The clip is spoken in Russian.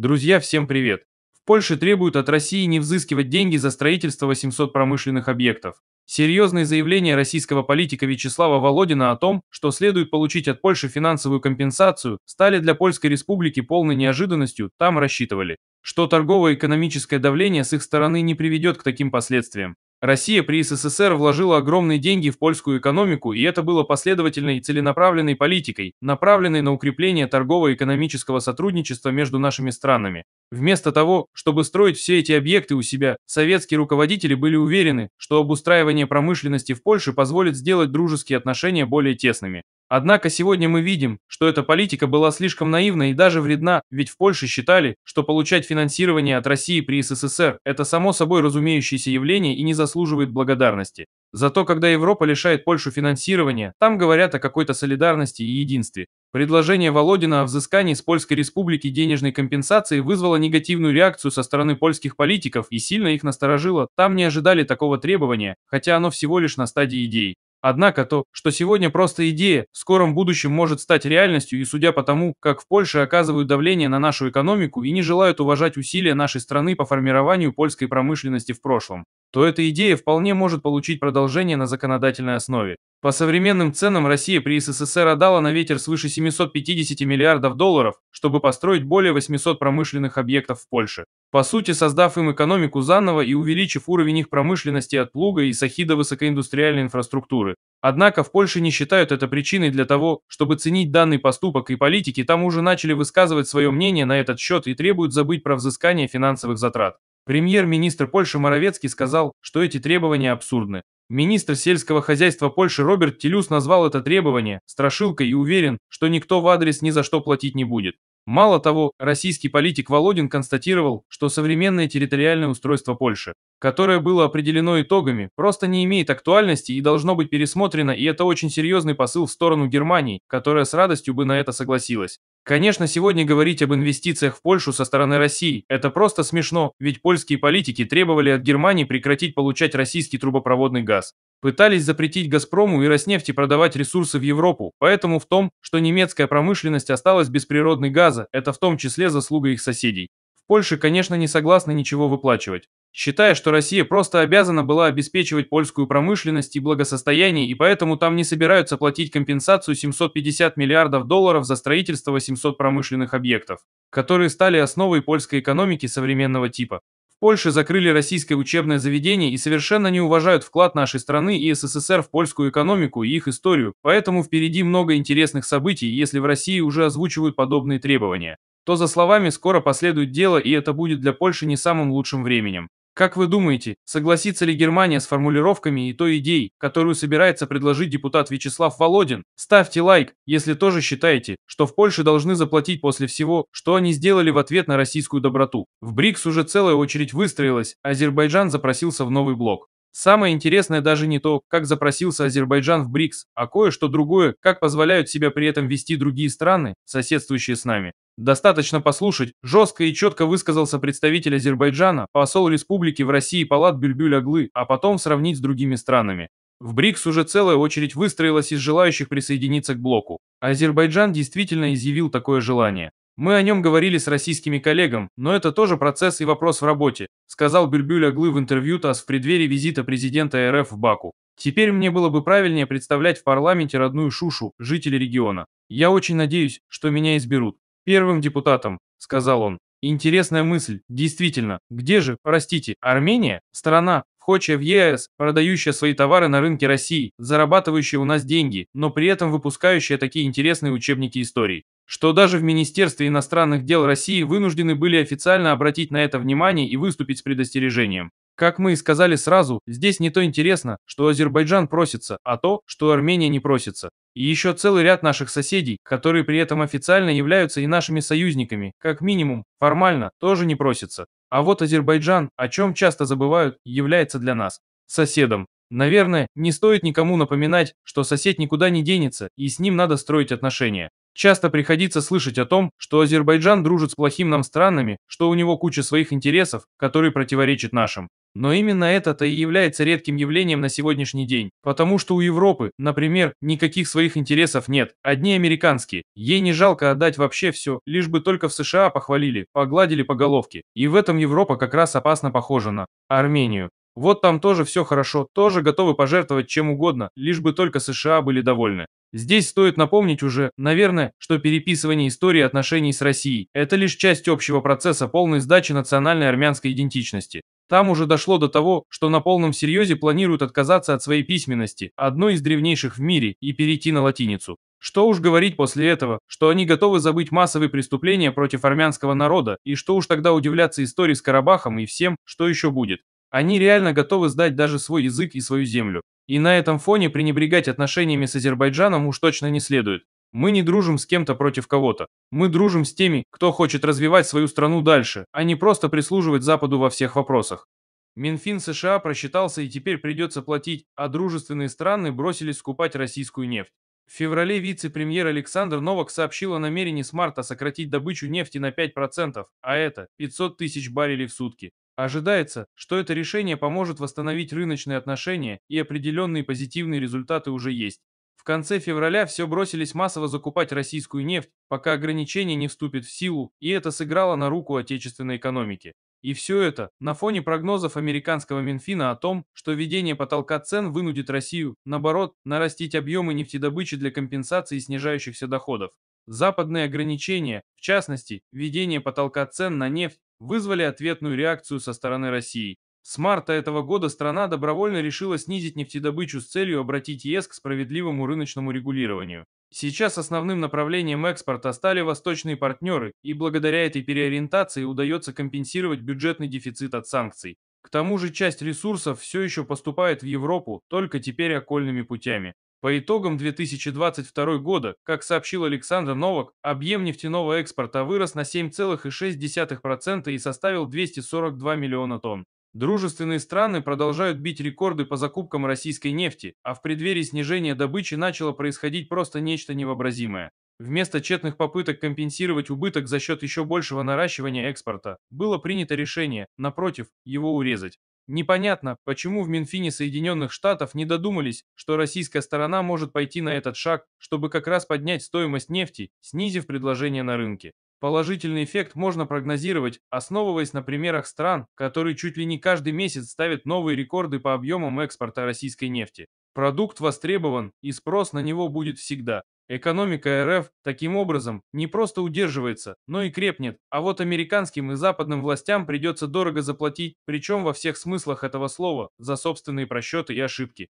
Друзья, всем привет! В Польше требуют от России не взыскивать деньги за строительство 800 промышленных объектов. Серьезные заявления российского политика Вячеслава Володина о том, что следует получить от Польши финансовую компенсацию, стали для Польской Республики полной неожиданностью, там рассчитывали, что торгово-экономическое давление с их стороны не приведет к таким последствиям. Россия при СССР вложила огромные деньги в польскую экономику, и это было последовательной и целенаправленной политикой, направленной на укрепление торгово-экономического сотрудничества между нашими странами. Вместо того, чтобы строить все эти объекты у себя, советские руководители были уверены, что обустраивание промышленности в Польше позволит сделать дружеские отношения более тесными. Однако сегодня мы видим, что эта политика была слишком наивна и даже вредна, ведь в Польше считали, что получать финансирование от России при СССР – это само собой разумеющееся явление и не заслуживает благодарности. Зато когда Европа лишает Польшу финансирования, там говорят о какой-то солидарности и единстве. Предложение Володина о взыскании с Польской Республики денежной компенсации вызвало негативную реакцию со стороны польских политиков и сильно их насторожило, там не ожидали такого требования, хотя оно всего лишь на стадии идей. Однако то, что сегодня просто идея, в скором будущем может стать реальностью и судя по тому, как в Польше оказывают давление на нашу экономику и не желают уважать усилия нашей страны по формированию польской промышленности в прошлом то эта идея вполне может получить продолжение на законодательной основе. По современным ценам Россия при СССР отдала на ветер свыше 750 миллиардов долларов, чтобы построить более 800 промышленных объектов в Польше, по сути создав им экономику заново и увеличив уровень их промышленности от плуга и сахи до высокоиндустриальной инфраструктуры. Однако в Польше не считают это причиной для того, чтобы ценить данный поступок, и политики там уже начали высказывать свое мнение на этот счет и требуют забыть про взыскание финансовых затрат. Премьер-министр Польши Моровецкий сказал, что эти требования абсурдны. Министр сельского хозяйства Польши Роберт Телюс назвал это требование страшилкой и уверен, что никто в адрес ни за что платить не будет. Мало того, российский политик Володин констатировал, что современное территориальное устройство Польши, которое было определено итогами, просто не имеет актуальности и должно быть пересмотрено, и это очень серьезный посыл в сторону Германии, которая с радостью бы на это согласилась. Конечно, сегодня говорить об инвестициях в Польшу со стороны России – это просто смешно, ведь польские политики требовали от Германии прекратить получать российский трубопроводный газ. Пытались запретить «Газпрому» и «Роснефти» продавать ресурсы в Европу, поэтому в том, что немецкая промышленность осталась без природной газа, это в том числе заслуга их соседей. В Польше, конечно, не согласны ничего выплачивать считая, что Россия просто обязана была обеспечивать польскую промышленность и благосостояние, и поэтому там не собираются платить компенсацию 750 миллиардов долларов за строительство 800 промышленных объектов, которые стали основой польской экономики современного типа. В Польше закрыли российское учебное заведение и совершенно не уважают вклад нашей страны и СССР в польскую экономику и их историю, поэтому впереди много интересных событий, если в России уже озвучивают подобные требования то за словами скоро последует дело, и это будет для Польши не самым лучшим временем. Как вы думаете, согласится ли Германия с формулировками и той идеей, которую собирается предложить депутат Вячеслав Володин? Ставьте лайк, если тоже считаете, что в Польше должны заплатить после всего, что они сделали в ответ на российскую доброту. В БРИКС уже целая очередь выстроилась, Азербайджан запросился в новый блок. Самое интересное даже не то, как запросился Азербайджан в БРИКС, а кое-что другое, как позволяют себя при этом вести другие страны, соседствующие с нами. Достаточно послушать, жестко и четко высказался представитель Азербайджана, посол республики в России Палат Бюльбюль Аглы, а потом сравнить с другими странами. В БРИКС уже целая очередь выстроилась из желающих присоединиться к блоку. Азербайджан действительно изъявил такое желание. Мы о нем говорили с российскими коллегам, но это тоже процесс и вопрос в работе, сказал Бюльбюль Аглы в интервью ТАСС в преддверии визита президента РФ в Баку. Теперь мне было бы правильнее представлять в парламенте родную Шушу, жителей региона. Я очень надеюсь, что меня изберут первым депутатом», — сказал он. «Интересная мысль, действительно. Где же, простите, Армения? Страна, входящая в ЕС, продающая свои товары на рынке России, зарабатывающая у нас деньги, но при этом выпускающая такие интересные учебники истории что даже в Министерстве иностранных дел России вынуждены были официально обратить на это внимание и выступить с предостережением. Как мы и сказали сразу, здесь не то интересно, что Азербайджан просится, а то, что Армения не просится. И еще целый ряд наших соседей, которые при этом официально являются и нашими союзниками, как минимум, формально, тоже не просится. А вот Азербайджан, о чем часто забывают, является для нас соседом. Наверное, не стоит никому напоминать, что сосед никуда не денется, и с ним надо строить отношения. Часто приходится слышать о том, что Азербайджан дружит с плохим нам странами, что у него куча своих интересов, которые противоречат нашим. Но именно это-то и является редким явлением на сегодняшний день, потому что у Европы, например, никаких своих интересов нет, одни американские. Ей не жалко отдать вообще все, лишь бы только в США похвалили, погладили по головке. И в этом Европа как раз опасно похожа на Армению. Вот там тоже все хорошо, тоже готовы пожертвовать чем угодно, лишь бы только США были довольны. Здесь стоит напомнить уже, наверное, что переписывание истории отношений с Россией – это лишь часть общего процесса полной сдачи национальной армянской идентичности. Там уже дошло до того, что на полном серьезе планируют отказаться от своей письменности, одной из древнейших в мире, и перейти на латиницу. Что уж говорить после этого, что они готовы забыть массовые преступления против армянского народа, и что уж тогда удивляться истории с Карабахом и всем, что еще будет. Они реально готовы сдать даже свой язык и свою землю. И на этом фоне пренебрегать отношениями с Азербайджаном уж точно не следует. Мы не дружим с кем-то против кого-то. Мы дружим с теми, кто хочет развивать свою страну дальше, а не просто прислуживать Западу во всех вопросах. Минфин США просчитался и теперь придется платить, а дружественные страны бросились скупать российскую нефть. В феврале вице-премьер Александр Новак сообщил о намерении с марта сократить добычу нефти на 5%, а это 500 тысяч баррелей в сутки. Ожидается, что это решение поможет восстановить рыночные отношения и определенные позитивные результаты уже есть. В конце февраля все бросились массово закупать российскую нефть, пока ограничение не вступит в силу, и это сыграло на руку отечественной экономике. И все это на фоне прогнозов американского Минфина о том, что введение потолка цен вынудит Россию, наоборот, нарастить объемы нефтедобычи для компенсации снижающихся доходов. Западные ограничения, в частности, введение потолка цен на нефть, вызвали ответную реакцию со стороны России. С марта этого года страна добровольно решила снизить нефтедобычу с целью обратить ЕС к справедливому рыночному регулированию. Сейчас основным направлением экспорта стали восточные партнеры, и благодаря этой переориентации удается компенсировать бюджетный дефицит от санкций. К тому же часть ресурсов все еще поступает в Европу, только теперь окольными путями. По итогам 2022 года, как сообщил Александр Новак, объем нефтяного экспорта вырос на 7,6% и составил 242 миллиона тонн. Дружественные страны продолжают бить рекорды по закупкам российской нефти, а в преддверии снижения добычи начало происходить просто нечто невообразимое. Вместо тщетных попыток компенсировать убыток за счет еще большего наращивания экспорта, было принято решение, напротив, его урезать. Непонятно, почему в Минфине Соединенных Штатов не додумались, что российская сторона может пойти на этот шаг, чтобы как раз поднять стоимость нефти, снизив предложение на рынке. Положительный эффект можно прогнозировать, основываясь на примерах стран, которые чуть ли не каждый месяц ставят новые рекорды по объемам экспорта российской нефти. Продукт востребован, и спрос на него будет всегда. Экономика РФ таким образом не просто удерживается, но и крепнет, а вот американским и западным властям придется дорого заплатить, причем во всех смыслах этого слова, за собственные просчеты и ошибки.